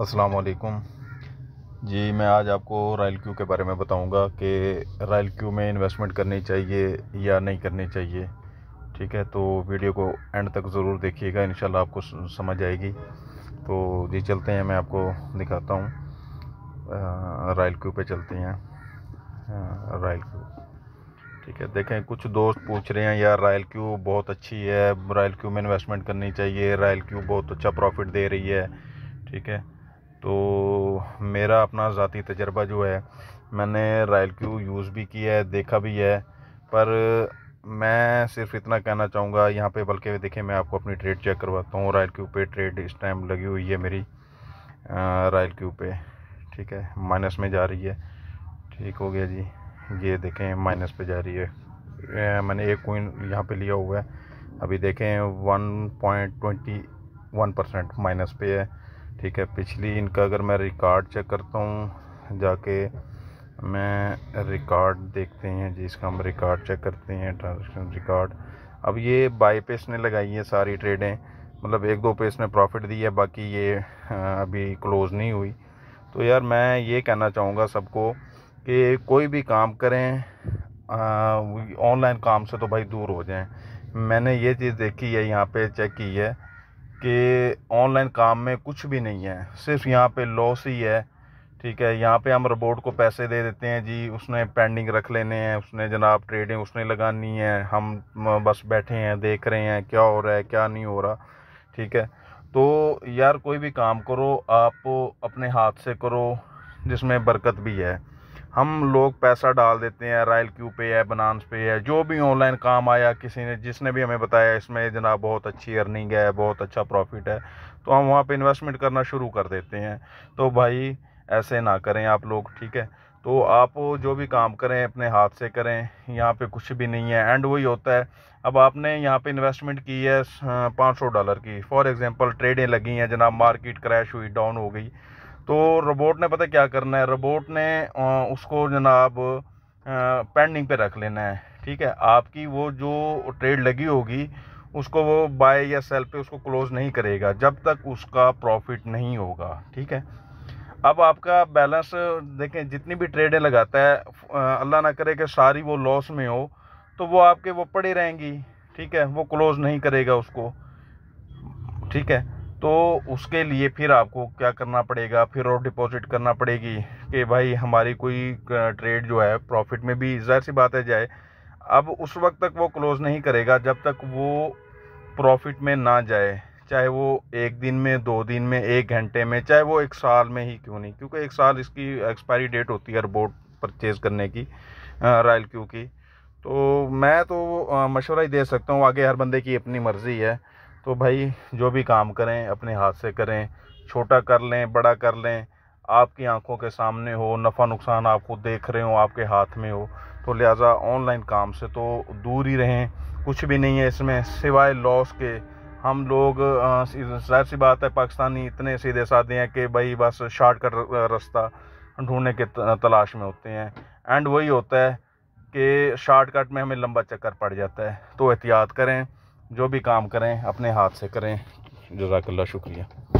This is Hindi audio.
अस्सलाम वालेकुम जी मैं आज आपको रॉयल क्यू के बारे में बताऊंगा कि रॉयल क्यू में इन्वेस्टमेंट करनी चाहिए या नहीं करनी चाहिए ठीक है तो वीडियो को एंड तक ज़रूर देखिएगा इन आपको समझ आएगी तो जी चलते हैं मैं आपको दिखाता हूँ रॉयल क्यू पे चलते हैं रॉयल क्यू ठीक है देखें कुछ दोस्त पूछ रहे हैं यार रॉयल क्यू बहुत अच्छी है रॉयल क्यू में इन्वेस्टमेंट करनी चाहिए रॉयल क्यू बहुत अच्छा प्रॉफिट दे रही है ठीक है तो मेरा अपना ज़ाती तजर्बा जो है मैंने रॉयल क्यू यूज़ भी किया है देखा भी है पर मैं सिर्फ इतना कहना चाहूँगा यहाँ पे बल्कि देखिए मैं आपको अपनी ट्रेड चेक करवाता हूँ रॉयल क्यू पे ट्रेड इस टाइम लगी हुई है मेरी रॉयल क्यू पे ठीक है माइनस में जा रही है ठीक हो गया जी ये देखें माइनस पे जा रही है मैंने एक कोइन यहाँ पे लिया हुआ है अभी देखें one point twenty one percent minus पे है ठीक है पिछली इनका अगर मैं रिकॉर्ड चेक करता हूँ जाके मैं रिकॉर्ड देखते हैं जी इसका हम रिकॉर्ड चेक करते हैं ट्रांजेक्शन रिकॉर्ड अब ये बाई पे इसने लगाई है सारी ट्रेडें मतलब एक दो पे इसने प्रॉफिट दी है बाकी ये अभी क्लोज़ नहीं हुई तो यार मैं ये कहना चाहूँगा सबको कि कोई भी काम करें ऑनलाइन काम से तो भाई दूर हो जाएं मैंने ये चीज़ देखी है यहाँ पे चेक की है कि ऑनलाइन काम में कुछ भी नहीं है सिर्फ यहाँ पे लॉस ही है ठीक है यहाँ पे हम रोबोट को पैसे दे देते हैं जी उसने पेंडिंग रख लेने हैं उसने जनाब ट्रेडिंग उसने लगानी है हम बस बैठे हैं देख रहे हैं क्या हो रहा है क्या नहीं हो रहा ठीक है तो यार कोई भी काम करो आप अपने हाथ से करो जिसमें बरकत भी है हम लोग पैसा डाल देते हैं रायल क्यू पे है बनानस पे है जो भी ऑनलाइन काम आया किसी ने जिसने भी हमें बताया इसमें जनाब बहुत अच्छी अर्निंग है बहुत अच्छा प्रॉफिट है तो हम वहाँ पे इन्वेस्टमेंट करना शुरू कर देते हैं तो भाई ऐसे ना करें आप लोग ठीक है तो आप जो भी काम करें अपने हाथ से करें यहाँ पे कुछ भी नहीं है एंड वही होता है अब आपने यहाँ पे इन्वेस्टमेंट की है पाँच सौ डॉलर की फॉर एग्ज़ाम्पल ट्रेडें लगी हैं जनाब मार्केट क्रैश हुई डाउन हो गई तो रोबोट ने पता क्या करना है रोबोट ने उसको जनाब पेंडिंग पे रख लेना है ठीक है आपकी वो जो ट्रेड लगी होगी उसको वो बाय या सेल पे उसको क्लोज़ नहीं करेगा जब तक उसका प्रॉफिट नहीं होगा ठीक है अब आपका बैलेंस देखें जितनी भी ट्रेडें लगाता है अल्लाह ना करे कि सारी वो लॉस में हो तो वो आपके वो पड़े रहेंगी ठीक है वो क्लोज़ नहीं करेगा उसको ठीक है तो उसके लिए फिर आपको क्या करना पड़ेगा फिर और डिपॉजिट करना पड़ेगी कि भाई हमारी कोई ट्रेड जो है प्रॉफिट में भी ज़ाहिर सी बात है जाए अब उस वक्त तक वो क्लोज़ नहीं करेगा जब तक वो प्रॉफिट में ना जाए चाहे वो एक दिन में दो दिन में एक घंटे में चाहे वो एक साल में ही क्यों नहीं क्योंकि एक साल इसकी एक्सपायरी डेट होती है बोर्ड परचेज़ करने की रॉयल क्यू की तो मैं तो मशवरा ही दे सकता हूँ आगे हर बंदे की अपनी मर्ज़ी है तो भाई जो भी काम करें अपने हाथ से करें छोटा कर लें बड़ा कर लें आपकी आंखों के सामने हो नफ़ा नुकसान आप खुद देख रहे हो आपके हाथ में हो तो लिहाजा ऑनलाइन काम से तो दूर ही रहें कुछ भी नहीं है इसमें सिवाय लॉस के हम लोग जाहिर सी बात है पाकिस्तानी इतने सीधे साधे हैं कि भाई बस शॉर्टकट रास्ता ढूंढने के तलाश में होते हैं एंड वही होता है कि शॉर्टकट में हमें लंबा चक्कर पड़ जाता है तो एहतियात करें जो भी काम करें अपने हाथ से करें जजाकल्ला शुक्रिया